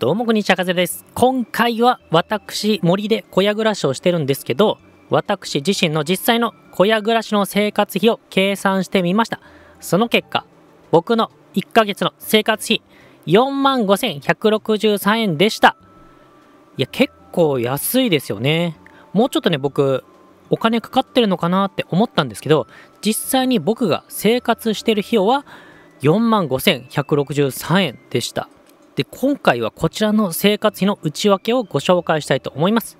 どうもこんにちは、かぜです。今回は私、森で小屋暮らしをしてるんですけど、私自身の実際の小屋暮らしの生活費を計算してみました。その結果、僕の1ヶ月の生活費、45,163円でした。いや、結構安いですよね。もうちょっとね、僕、お金かかってるのかなって思ったんですけど、実際に僕が生活してる費用は45,163円でした。で今回はこちらの生活費の内訳をご紹介したいと思います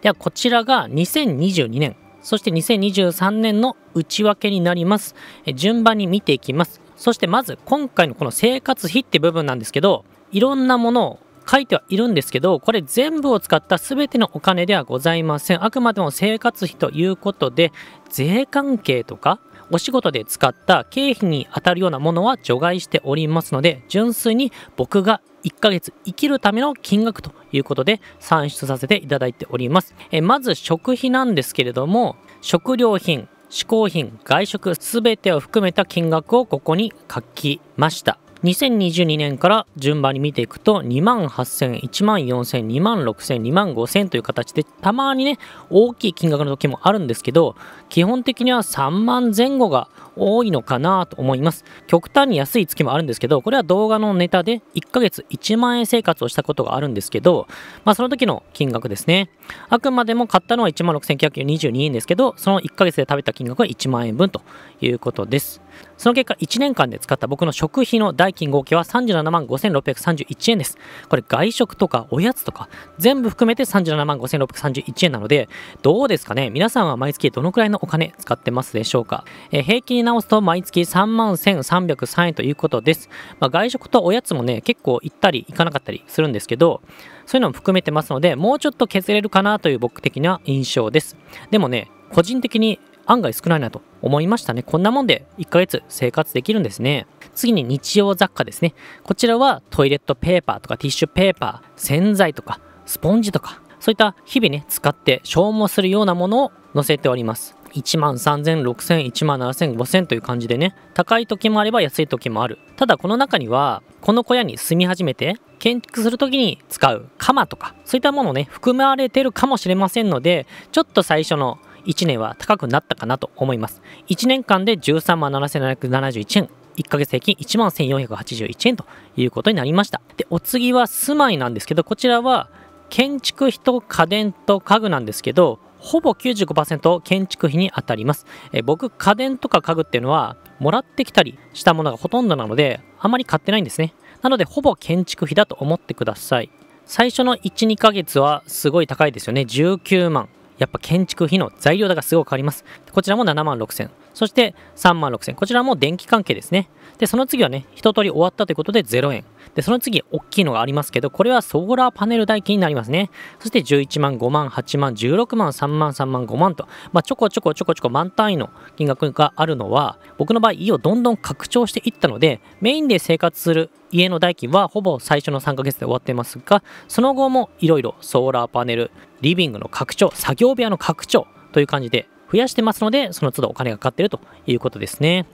ではこちらが2022年そして2023年の内訳になります順番に見ていきますそしてまず今回のこの生活費って部分なんですけどいろんなものを書いてはいるんですけどこれ全部を使った全てのお金ではございませんあくまでも生活費ということで税関係とかお仕事で使った経費に当たるようなものは除外しておりますので、純粋に僕が1ヶ月生きるための金額ということで算出させていただいております。えまず食費なんですけれども、食料品、嗜好品、外食すべてを含めた金額をここに書きました。2022年から順番に見ていくと2万8000、1万4000、2万6000、2万5000という形でたまにね大きい金額の時もあるんですけど基本的には3万前後が多いのかなと思います極端に安い月もあるんですけどこれは動画のネタで1ヶ月1万円生活をしたことがあるんですけど、まあ、その時の金額ですねあくまでも買ったのは1万6922円ですけどその1ヶ月で食べた金額は1万円分ということですその結果、1年間で使った僕の食費の代金合計は37万5631円です。これ、外食とかおやつとか、全部含めて37万5631円なので、どうですかね皆さんは毎月どのくらいのお金使ってますでしょうか、えー、平均に直すと毎月3万1303円ということです。まあ、外食とおやつもね、結構行ったり行かなかったりするんですけど、そういうのも含めてますので、もうちょっと削れるかなという僕的な印象です。でもね、個人的に案外少ないなと思いましたね。こんなもんで1ヶ月生活できるんですね。次に日用雑貨ですね。こちらはトイレットペーパーとかティッシュペーパー、洗剤とかスポンジとか、そういった日々ね、使って消耗するようなものを載せております。1万3000、6000、1万7000、5000という感じでね、高い時もあれば安い時もある。ただこの中には、この小屋に住み始めて、建築する時に使う鎌とか、そういったものね、含まれてるかもしれませんので、ちょっと最初の1年は高くなったかなと思います。1年間で13万7771円1ヶ月平均1万1481円ということになりました。で、お次は住まいなんですけど、こちらは建築費と家電と家具なんですけど、ほぼ95%建築費に当たります。え僕、家電とか家具っていうのは、もらってきたりしたものがほとんどなので、あまり買ってないんですね。なので、ほぼ建築費だと思ってください。最初の1、2ヶ月はすごい高いですよね。19万。やっぱ建築費の材料高すごく変わりますこちらも7万6000。そして3万6000。こちらも電気関係ですね。で、その次はね、一通り終わったということで0円。で、その次、大きいのがありますけど、これはソーラーパネル代金になりますね。そして11万、5万、8万、16万、3万、3万、5万と、まあ、ちょこちょこちょこちょこ満単位の金額があるのは、僕の場合、家をどんどん拡張していったので、メインで生活する家の代金はほぼ最初の3ヶ月で終わってますが、その後もいろいろソーラーパネル、リビングの拡張、作業部屋の拡張という感じで、増やしてますので、その都度お金がかかっているということですね。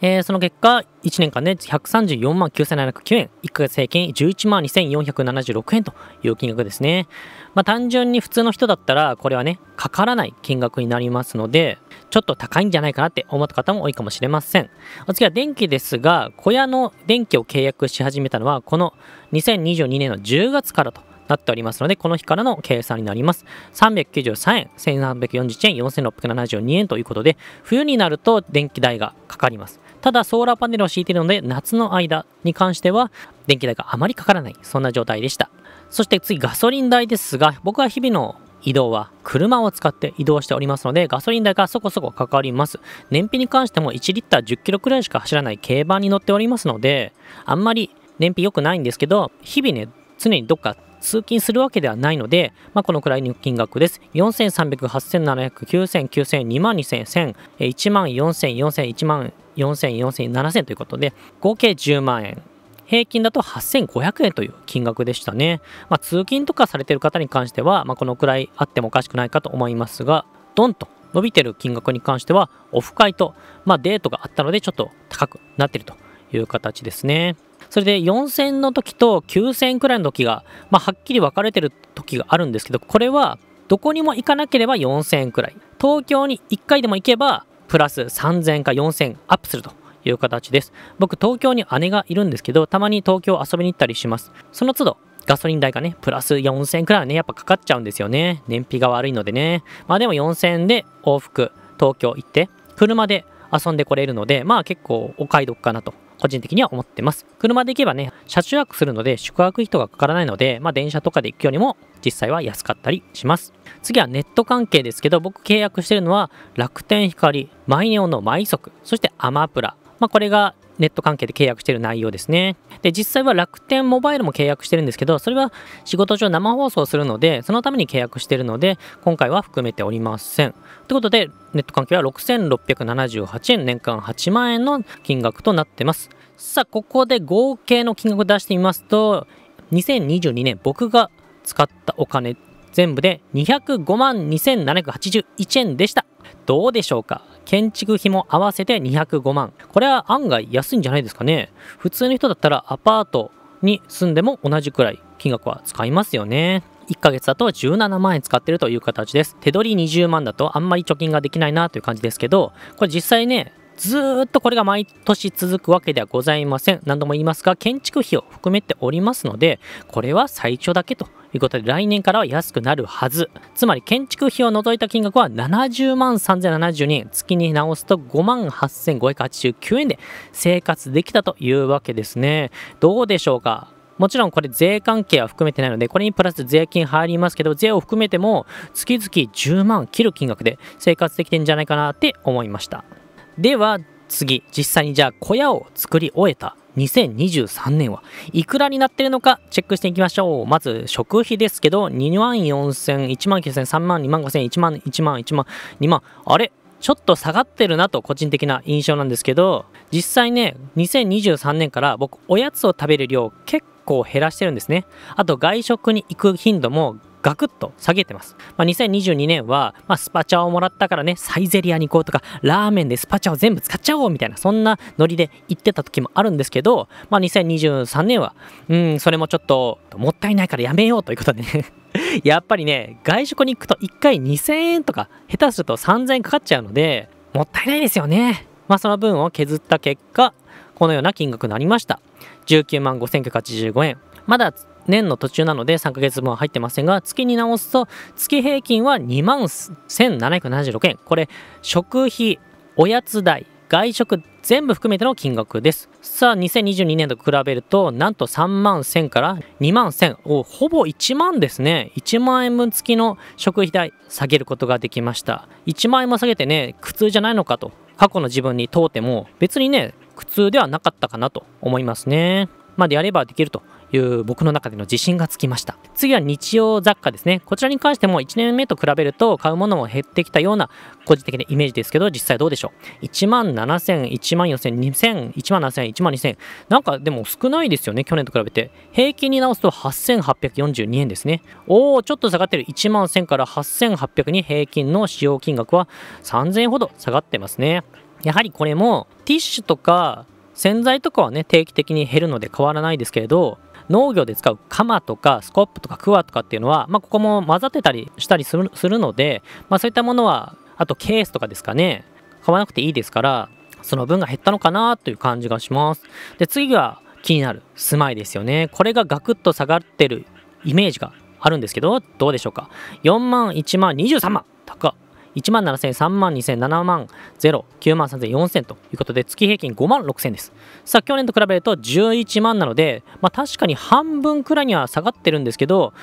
えー、その結果、1年間で、ね、134万9709円、1ヶ月平均11万2476円という金額ですね。まあ、単純に普通の人だったら、これはね、かからない金額になりますので、ちょっと高いんじゃないかなって思った方も多いかもしれません。お次は電気ですが、小屋の電気を契約し始めたのは、この2022年の10月からとなっておりますので、この日からの計算になります。393円、1340円、4672円ということで、冬になると電気代がかかります。ただ、ソーラーパネルを敷いているので、夏の間に関しては、電気代があまりかからない、そんな状態でした。そして次、ガソリン代ですが、僕は日々の移動は車を使って移動しておりますのでガソリン代がそこそこかかります燃費に関しても1リッター1 0キロくらいしか走らない軽バンに乗っておりますのであんまり燃費良くないんですけど日々ね常にどっか通勤するわけではないので、まあ、このくらいの金額です。4300、8700、9000、9000、2万2000、0 0 0 1万4000、4000、1万4000、4000、7000ということで、合計10万円。平均だと8500円という金額でしたね。まあ、通勤とかされてる方に関しては、まあ、このくらいあってもおかしくないかと思いますが、ドンと伸びてる金額に関しては、オフ会と、まあ、デートがあったので、ちょっと高くなってるという形ですね。それで4 0の時と9 0くらいの時が、まあ、はっきり分かれてる時があるんですけど、これはどこにも行かなければ4000くらい。東京に1回でも行けば、プラス3000か4000アップするという形です。僕、東京に姉がいるんですけど、たまに東京遊びに行ったりします。その都度、ガソリン代がね、プラス4000くらいはね、やっぱかかっちゃうんですよね。燃費が悪いのでね。まあでも4000で往復、東京行って、車で遊んでこれるので、まあ結構お買い得かなと個人的には思ってます。車で行けばね、車中泊するので宿泊費とかかからないので、まあ、電車とかで行くよりも実際は安かったりします。次はネット関係ですけど、僕契約してるのは楽天光、マイネオのマイソク、そしてアマプラ。まあ、これがネット関係で契約している内容ですね。で、実際は楽天モバイルも契約してるんですけど、それは仕事上生放送するので、そのために契約しているので、今回は含めておりません。ということで、ネット関係は6678円、年間8万円の金額となってます。さあ、ここで合計の金額出してみますと、2022年僕が使ったお金全部で205万2781円でした。どうでしょうか建築費も合わせて205万これは案外安いんじゃないですかね普通の人だったらアパートに住んでも同じくらい金額は使いますよね1ヶ月だと17万円使ってるという形です手取り20万だとあんまり貯金ができないなという感じですけどこれ実際ねずっとこれが毎年続くわけではございません。何度も言いますが、建築費を含めておりますので、これは最長だけということで、来年からは安くなるはず。つまり、建築費を除いた金額は70万3072円、月に直すと5万8589円で生活できたというわけですね。どうでしょうかもちろんこれ税関係は含めてないので、これにプラス税金入りますけど、税を含めても月々10万切る金額で生活できてんじゃないかなって思いました。では次実際にじゃあ小屋を作り終えた2023年はいくらになってるのかチェックしていきましょうまず食費ですけど2万4000 1万9000 3万2万5000 1万1万1万2万あれちょっと下がってるなと個人的な印象なんですけど実際ね2023年から僕おやつを食べる量結構減らしてるんですねあと外食に行く頻度もガクッと下げてます。まあ、2022年は、まあ、スパチャをもらったからね、サイゼリアに行こうとか、ラーメンでスパチャを全部使っちゃおうみたいな、そんなノリで行ってた時もあるんですけど、まあ、2023年は、うん、それもちょっと、もったいないからやめようということでね やっぱりね、外食に行くと1回2000円とか、下手すると3000円かかっちゃうので、もったいないですよね。まあ、その分を削った結果、このような金額になりました。19万5985円。まだ年の途中なので3ヶ月分は入ってませんが、月に直すと、月平均は2万1776円。これ、食費、おやつ代、外食全部含めての金額ですさあ2022年と比べるとなんと3万1000から2万1000ほぼ1万ですね1万円分付きの食費代下げることができました1万円も下げてね苦痛じゃないのかと過去の自分に問うても別にね苦痛ではなかったかなと思いますねまでやればできるという僕の中での自信がつきました次は日用雑貨ですねこちらに関しても1年目と比べると買うものも減ってきたような個人的なイメージですけど実際どうでしょう1万7000 1万4000 2000 1万7000 1万2000なんかでも少ないですよね去年と比べて平均に直すと8842円ですねおおちょっと下がってる1万1000から8800に平均の使用金額は3000円ほど下がってますねやはりこれもティッシュとか洗剤とかはね定期的に減るので変わらないですけれど農業で使う鎌とかスコップとかクワとかっていうのは、まあ、ここも混ざってたりしたりするするので、まあ、そういったものはあとケースとかですかね買わなくていいですからその分が減ったのかなという感じがしますで次が気になる住まいですよねこれがガクッと下がってるイメージがあるんですけどどうでしょうか4万1万23万高っ1万7000、3万2000、7万0、9万3000、4000ということで、月平均5万6000です。さあ、去年と比べると11万なので、まあ、確かに半分くらいには下がってるんですけど、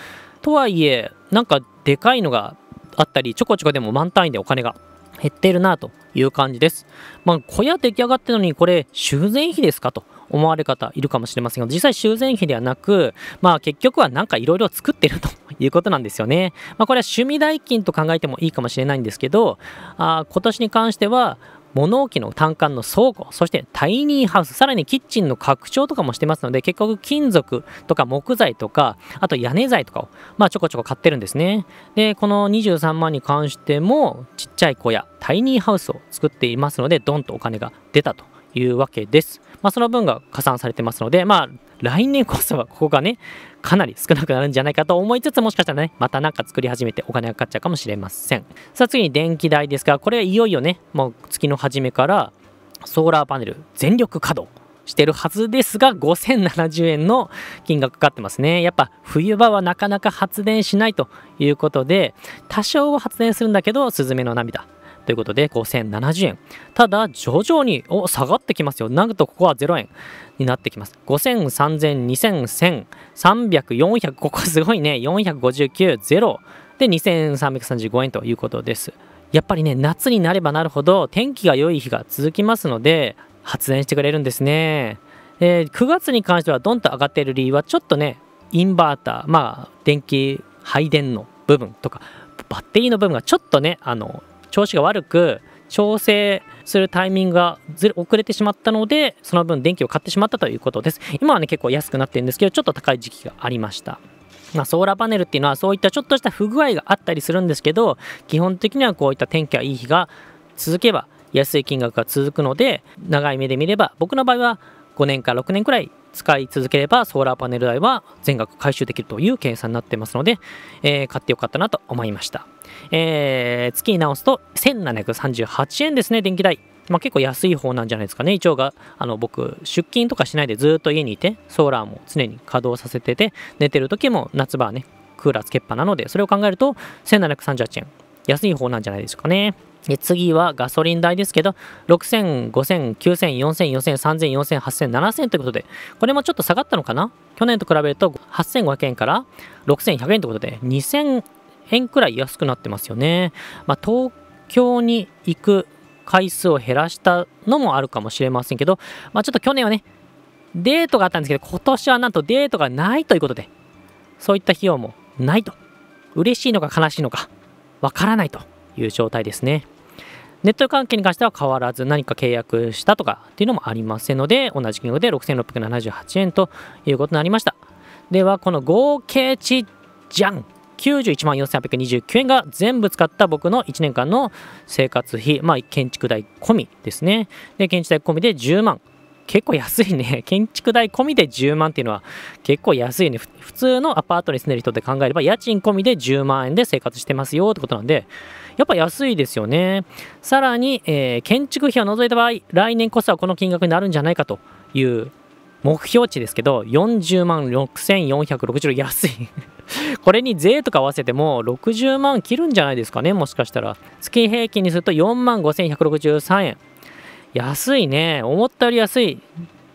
とはいえ、なんかでかいのがあったり、ちょこちょこでも満単位でお金が減っているなという感じです。まあ、小屋出来上がってるのに、これ、修繕費ですかと。思われる方いるかもしれませんが、実際修繕費ではなく、まあ結局はなんかいろいろ作ってるということなんですよね。まあこれは趣味代金と考えてもいいかもしれないんですけど、あ今年に関しては、物置の単管の倉庫、そしてタイニーハウス、さらにキッチンの拡張とかもしてますので、結局金属とか木材とか、あと屋根材とかを、まあ、ちょこちょこ買ってるんですね。で、この23万に関しても、ちっちゃい小屋、タイニーハウスを作っていますので、ドンとお金が出たというわけです。まあ、その分が加算されてますので、まあ、来年こそはここがね、かなり少なくなるんじゃないかと思いつつ、もしかしたらね、また何か作り始めてお金がかかっちゃうかもしれません。さあ次に電気代ですが、これはいよいよね、もう月の初めからソーラーパネル全力稼働。してるはずですが5070円の金額かかってますねやっぱ冬場はなかなか発電しないということで多少は発電するんだけどスズメの涙ということで5070円。ただ、徐々にお下がってきますよ。なんとここは0円になってきます。5000、3000、2000、1000、300、400、ここすごいね。459、0で2335円ということです。やっぱりね、夏になればなるほど天気が良い日が続きますので、発電してくれるんですね。えー、9月に関してはドンと上がっている理由はちょっとね、インバーター、まあ、電気配電の部分とか、バッテリーの部分がちょっとね、あの、調子が悪く調整するタイミングがずれ遅れてしまったのでその分電気を買ってしまったということです今はね結構安くなってるんですけどちょっと高い時期がありましたまあ、ソーラーパネルっていうのはそういったちょっとした不具合があったりするんですけど基本的にはこういった天気がいい日が続けば安い金額が続くので長い目で見れば僕の場合は5年か6年くらい使い続ければソーラーパネル代は全額回収できるという計算になってますので、えー、買ってよかったなと思いました。えー、月に直すと1738円ですね、電気代。まあ、結構安い方なんじゃないですかね。一応が、あの、僕、出勤とかしないでずっと家にいて、ソーラーも常に稼働させてて、寝てる時も夏場はね、クーラーつけっぱなので、それを考えると、1738円。安い方なんじゃないですかね。で次はガソリン代ですけど、6000、5000、9000、4000、4000、3000、4000、8000、7000ということで、これもちょっと下がったのかな去年と比べると8500円から6100円ということで、2 0 0円くらい安くなってますよね。まあ、東京に行く回数を減らしたのもあるかもしれませんけど、まあ、ちょっと去年はね、デートがあったんですけど、今年はなんとデートがないということで、そういった費用もないと。嬉しいのか悲しいのか、わからないという状態ですね。ネット関係に関しては変わらず何か契約したとかっていうのもありませんので、同じ金額で6678円ということになりました。では、この合計値じゃん91万4829円が全部使った僕の1年間の生活費、まあ、建築代込みですね。で、建築代込みで10万。結構安いね。建築代込みで10万っていうのは結構安いね。普通のアパートに住んでる人で考えれば、家賃込みで10万円で生活してますよってことなんで、やっぱ安いですよね。さらに、えー、建築費を除いた場合、来年こそはこの金額になるんじゃないかという目標値ですけど、40万6460円安い。これに税とか合わせても60万切るんじゃないですかね、もしかしたら。月平均にすると4万5163円。安いね。思ったより安い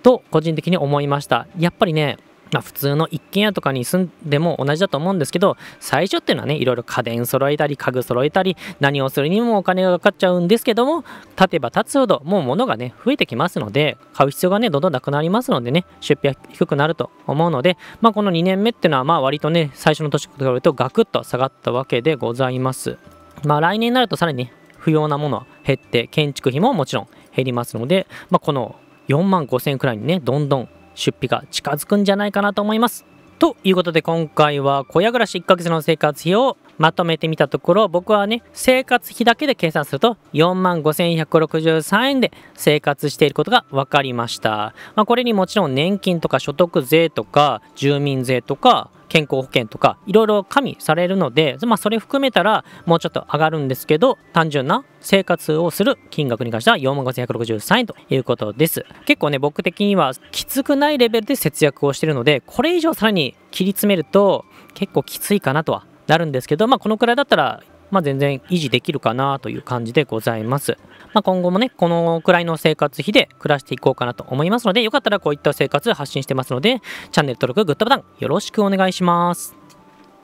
と個人的に思いました。やっぱりね、まあ、普通の一軒家とかに住んでも同じだと思うんですけど最初っていうのはねいろいろ家電揃えたり家具揃えたり何をするにもお金がかかっちゃうんですけども立てば立つほどもう物がね増えてきますので買う必要がねどんどんなくなりますのでね出費は低くなると思うので、まあ、この2年目っていうのはまあ割とね最初の年と比べるとガクッと下がったわけでございます。まあ、来年になるとさらに、ね、不要なものは減って建築費ももちろん減りますので、まあ、この4万5000円くらいにねどんどん出費が近づくんじゃないかなと思います。ということで今回は小屋暮らし1ヶ月の生活費をまとめてみたところ僕はね生活費だけで計算すると4万5163円で生活していることが分かりました、まあ、これにもちろん年金とか所得税とか住民税とか健康保険とかいろいろ加味されるので、まあ、それ含めたらもうちょっと上がるんですけど単純な生活をする金額に関しては4万5163円ということです結構ね僕的にはきつくないレベルで節約をしてるのでこれ以上さらに切り詰めると結構きついかなとはなるんですけど、まあ、このくらいだったらまあ、全然維持できるかなという感じでございます。まあ、今後もね、このくらいの生活費で暮らしていこうかなと思いますので、よかったらこういった生活発信してますので、チャンネル登録、グッドボタンよろしくお願いします。